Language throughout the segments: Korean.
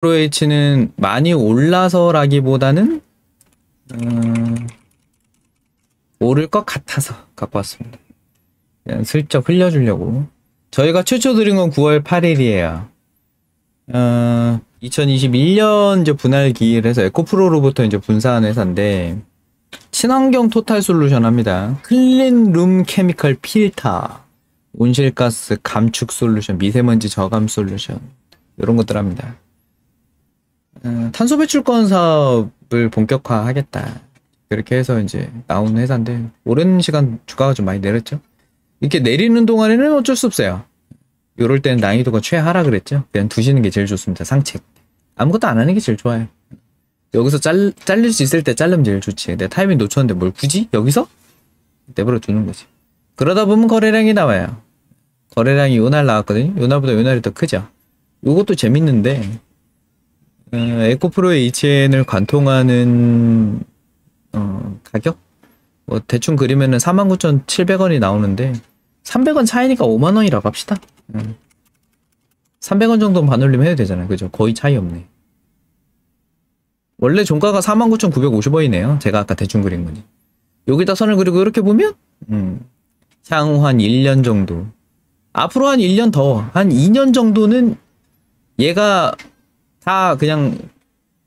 프로에이치는 많이 올라서라기보다는 음, 오를 것 같아서 갖고 왔습니다. 그냥 슬쩍 흘려주려고. 저희가 최초 드린 건 9월 8일이에요. 어, 2021년 이제 분할 기일 해서 에코프로로부터 이제 분사한 회사인데 친환경 토탈 솔루션 합니다. 클린 룸 케미컬 필터, 온실가스 감축 솔루션, 미세먼지 저감 솔루션 이런 것들 합니다. 어, 탄소 배출권 사업을 본격화하겠다. 그렇게 해서 이제 나온 회사인데 오랜 시간 주가가 좀 많이 내렸죠. 이렇게 내리는 동안에는 어쩔 수 없어요. 이럴 때는 난이도가 최하라 그랬죠. 그냥 두시는 게 제일 좋습니다. 상책. 아무것도 안 하는 게 제일 좋아요. 여기서 잘, 잘릴 수 있을 때 잘르면 제일 좋지. 내 타이밍 놓쳤는데 뭘 굳이? 여기서? 내버려 두는 거지. 그러다 보면 거래량이 나와요. 거래량이 요날 나왔거든요. 요날보다 요날이 더 크죠. 요것도 재밌는데 어, 에코프로의 ETN을 관통하는 어, 가격? 뭐 대충 그리면은 49,700원이 나오는데 300원 차이니까 5만원이라고 합시다 음. 예. 300원 정도는 반올림 해도 되잖아요 그죠? 거의 차이 없네 원래 종가가 49,950원이네요 제가 아까 대충 그린 거니 여기다 선을 그리고 이렇게 보면 음, 향후 한 1년 정도 앞으로 한 1년 더, 한 2년 정도는 얘가 다 그냥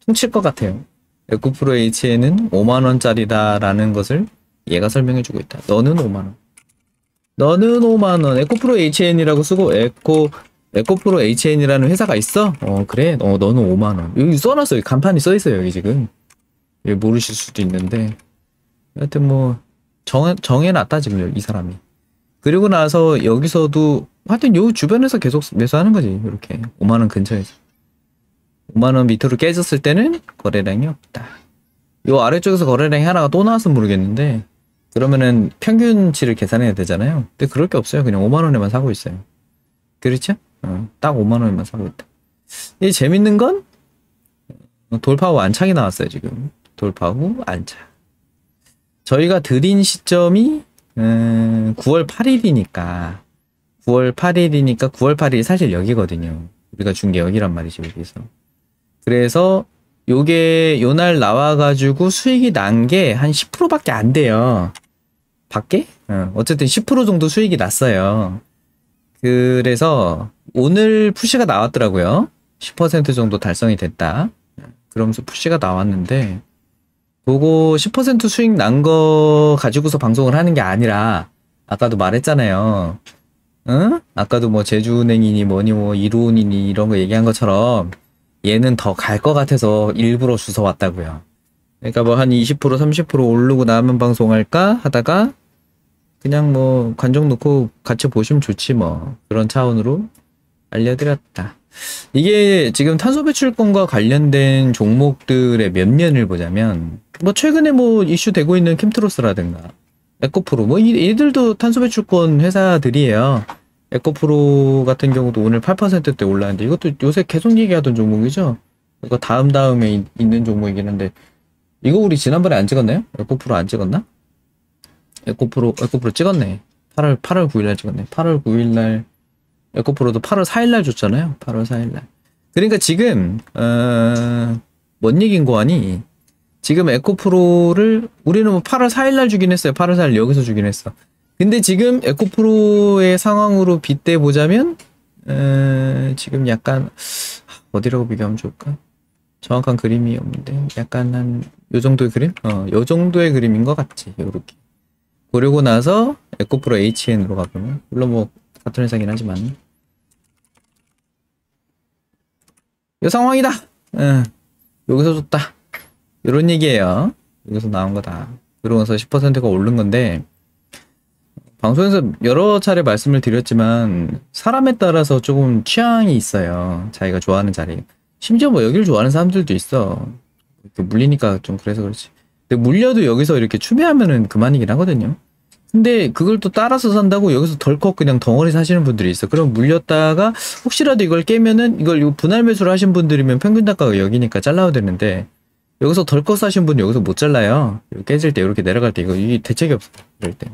훔칠 것 같아요. 에코 프로 H에는 5만원짜리다라는 것을 얘가 설명해주고 있다. 너는 5만원. 너는 5만원. 에코 프로 HN이라고 쓰고, 에코, 에코 프로 HN이라는 회사가 있어? 어, 그래. 어, 너는 5만원. 여기 써놨어. 요 간판이 써있어요. 여기 지금. 여기 모르실 수도 있는데. 하여튼 뭐, 정, 정해놨다. 지금 이 사람이. 그리고 나서 여기서도, 하여튼 요 주변에서 계속 매수하는 거지. 이렇게. 5만원 근처에서. 5만원 밑으로 깨졌을 때는 거래량이 없다. 요 아래쪽에서 거래량이 하나가 또나와서 모르겠는데 그러면은 평균치를 계산해야 되잖아요. 근데 그럴 게 없어요. 그냥 5만원에만 사고 있어요. 그렇죠? 어, 딱 5만원에만 사고 있다. 이 재밌는 건 돌파 하고 안착이 나왔어요. 지금 돌파 하고 안착. 저희가 드린 시점이 음, 9월 8일이니까 9월 8일이니까 9월 8일 이 사실 여기거든요. 우리가 준 게 여기란 말이지 여기서. 그래서 요게 요날 나와가지고 수익이 난 게 한 10%밖에 안 돼요. 밖에? 어, 쨌든10% 정도 수익이 났어요. 그래서 오늘 푸시가 나왔더라고요. 10% 정도 달성이 됐다. 그러면서 푸시가 나왔는데 그거 10% 수익 난 거 가지고서 방송을 하는 게 아니라 아까도 말했잖아요. 응? 아까도 뭐 제주은행이니 뭐니 뭐 이로운이니 이런 거 얘기한 것처럼 얘는 더 갈 것 같아서 일부러 주워 왔다고요. 그러니까 뭐 한 20% 30% 오르고 나면 방송할까 하다가 그냥 뭐 관종 놓고 같이 보시면 좋지 뭐 그런 차원으로 알려드렸다. 이게 지금 탄소 배출권과 관련된 종목들의 면면을 보자면 뭐 최근에 뭐 이슈되고 있는 캠트로스라든가 에코프로 뭐 얘들도 탄소 배출권 회사들이에요. 에코프로 같은 경우도 오늘 8%대 올랐는데 이것도 요새 계속 얘기하던 종목이죠. 이거 다음 다음에 이, 있는 종목이긴 한데 이거 우리 지난번에 안 찍었나요? 에코프로 안 찍었나? 에코프로 에코프로 찍었네. 8월 8월 9일 날 찍었네. 8월 9일 날 에코프로도 8월 4일 날 줬잖아요. 8월 4일 날. 그러니까 지금 어, 뭔 얘긴 거 아니? 지금 에코프로를 우리는 뭐 8월 4일 날 주긴 했어요. 8월 4일 여기서 주긴 했어. 근데 지금 에코프로의 상황으로 빗대 보자면 에, 지금 약간 어디라고 비교하면 좋을까? 정확한 그림이 없는데 약간 한요 정도의 그림? 어, 요 정도의 그림인 것 같지 요렇게 보려고 나서 에코프로 HN으로 가보면 물론 뭐 같은 회사긴 하지만 요 상황이다! 응 여기서 줬다 요런 얘기예요 여기서 나온 거다 그러면서 10%가 오른 건데 방송에서 여러 차례 말씀을 드렸지만 사람에 따라서 조금 취향이 있어요. 자기가 좋아하는 자리. 심지어 뭐 여기를 좋아하는 사람들도 있어. 물리니까 좀 그래서 그렇지. 근데 물려도 여기서 이렇게 추매하면은 그만이긴 하거든요. 근데 그걸 또 따라서 산다고 여기서 덜컥 그냥 덩어리 사시는 분들이 있어. 그럼 물렸다가 혹시라도 이걸 깨면은 이걸 분할 매수를 하신 분들이면 평균 단가가 여기니까 잘라야 되는데 여기서 덜컥 사신 분 여기서 못 잘라요. 깨질 때 이렇게 내려갈 때 이거 이 대책이 없어. 이럴 때.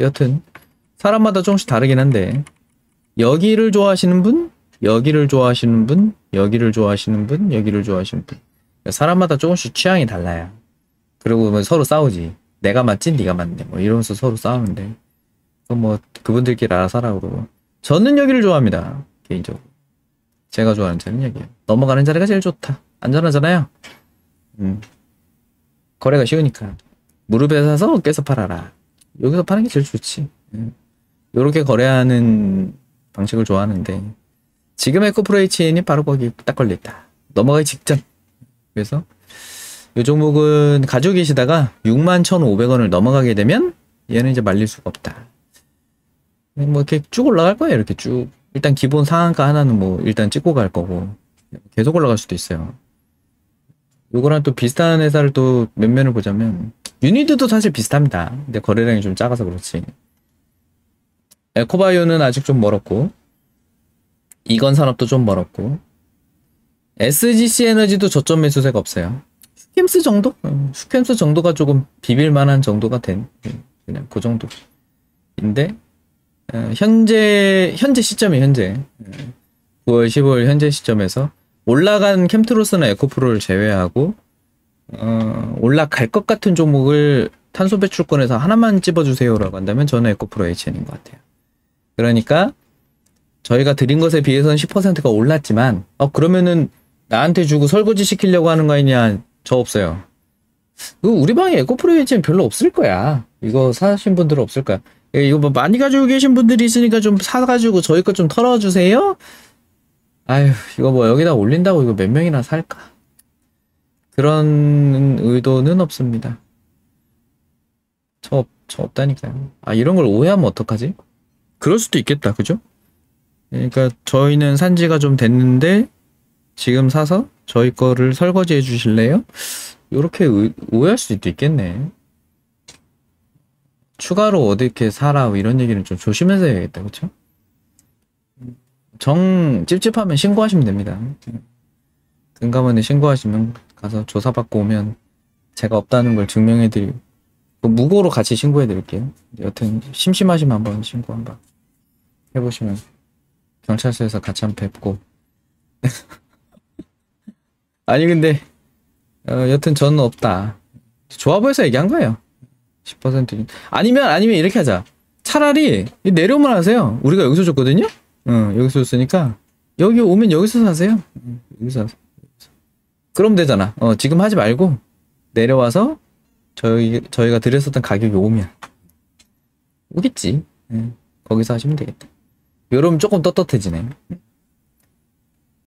여튼 사람마다 조금씩 다르긴 한데 여기를 좋아하시는 분, 여기를 좋아하시는 분, 여기를 좋아하시는 분, 여기를 좋아하시는 분 그러니까 사람마다 조금씩 취향이 달라요. 그리고 뭐 서로 싸우지. 내가 맞지, 네가 맞네. 뭐 이러면서 서로 싸우는데 뭐 그분들끼리 알아서 하라고 그러고 저는 여기를 좋아합니다. 개인적으로 제가 좋아하는 자리는 여기에요 넘어가는 자리가 제일 좋다. 안전하잖아요. 음. 거래가 쉬우니까 무릎에 사서 어깨서 팔아라. 여기서 파는 게 제일 좋지. 이렇게 예. 거래하는 방식을 좋아하는데 지금 에코프레이치인이 바로 거기 딱 걸렸다. 넘어가기 직전. 그래서 이 종목은 가지고 계시다가 61,500원을 넘어가게 되면 얘는 이제 말릴 수가 없다. 뭐 이렇게 쭉 올라갈 거예요. 이렇게 쭉. 일단 기본 상한가 하나는 뭐 일단 찍고 갈 거고 계속 올라갈 수도 있어요. 요거랑 또 비슷한 회사를 또 몇 면을 보자면 유니드도 사실 비슷합니다. 근데 거래량이 좀 작아서 그렇지. 에코바이오는 아직 좀 멀었고 이건 산업도 좀 멀었고 SGC 에너지도 저점 매수세가 없어요. 슈캠스 정도? 슈캠스 음, 정도가 조금 비빌만한 정도가 된 그냥 그 정도인데 어, 현재 현재 시점이 현재 9월 어, 15일 현재 시점에서 올라간 캠트로스나 에코프로를 제외하고 어, 올라갈 것 같은 종목을 탄소 배출권에서 하나만 집어주세요라고 한다면 저는 에코프로 HN인 것 같아요. 그러니까 저희가 드린 것에 비해서는 10%가 올랐지만 어 그러면은 나한테 주고 설거지 시키려고 하는 거 아니냐 저 없어요. 그 우리 방에 에코프로 HN 별로 없을 거야. 이거 사신 분들은 없을 거야. 예, 이거 뭐 많이 가지고 계신 분들이 있으니까 좀 사가지고 저희 것 좀 털어주세요. 아휴 이거 뭐 여기다 올린다고 이거 몇 명이나 살까? 그런 의도는 없습니다. 저, 저 없다니까요. 아, 이런 걸 오해하면 어떡하지? 그럴 수도 있겠다, 그죠? 예, 그러니까 저희는 산 지가 좀 됐는데, 지금 사서 저희 거를 설거지해 주실래요? 이렇게 오해할 수도 있겠네. 추가로 어떻게 사라 뭐 이런 얘기는 좀 조심해서 해야겠다, 그쵸? 정 찝찝하면 신고하시면 됩니다. 예. 금감원에 신고하시면 가서 조사받고 오면 제가 없다는 걸 증명해드리고 그 무고로 같이 신고해드릴게요. 여튼 심심하시면 한번 신고 한번 해보시면 경찰서에서 같이 한번 뵙고 아니 근데 어, 여튼 저는 없다. 조합에서 얘기한 거예요. 10% 아니면 아니면 이렇게 하자. 차라리 내려오면 하세요. 우리가 여기서 줬거든요. 어, 여기서 줬으니까 여기 오면 여기서 사세요. 여기서 사세요. 그럼 되잖아. 어, 지금 하지 말고 내려와서 저희, 저희가 드렸었던 가격이 오면 오겠지. 네. 거기서 하시면 되겠다. 요러면 조금 떳떳해지네.